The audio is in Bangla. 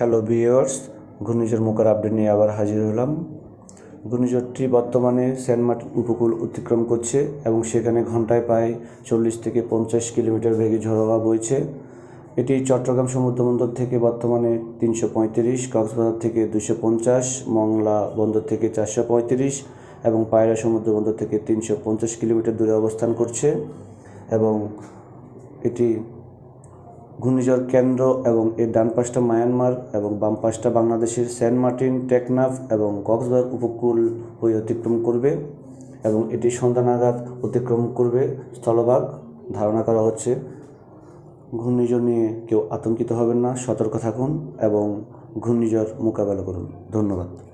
হ্যালো বিয়ার্স ঘূর্ণিঝড় মুখের আপডেট নিয়ে আবার হাজির হলাম ঘূর্ণিঝড়টি বর্তমানে সেন্টমার্ট উপকূল অতিক্রম করছে এবং সেখানে ঘন্টায় প্রায় চল্লিশ থেকে পঞ্চাশ কিলোমিটার বেগে ঝড় বইছে এটি চট্টগ্রাম সমুদ্রবন্দর থেকে বর্তমানে তিনশো পঁয়ত্রিশ কক্সবাজার থেকে দুশো পঞ্চাশ মংলা বন্দর থেকে চারশো পঁয়ত্রিশ এবং পায়রা সমুদ্র বন্দর থেকে তিনশো পঞ্চাশ কিলোমিটার দূরে অবস্থান করছে এবং এটি ঘূর্ণিঝড় কেন্দ্র এবং এর ডান পাশটা মায়ানমার এবং বাম পাশটা বাংলাদেশের সেন্ট মার্টিন টেকনাফ এবং কক্সবাজার উপকূল হয়ে অতিক্রম করবে এবং এটি সন্ধানাঘাত অতিক্রম করবে স্থলভাগ ধারণা করা হচ্ছে ঘূর্ণিঝড় নিয়ে কেউ আতঙ্কিত হবেন না সতর্ক থাকুন এবং ঘূর্ণিঝড় মোকাবেলা করুন ধন্যবাদ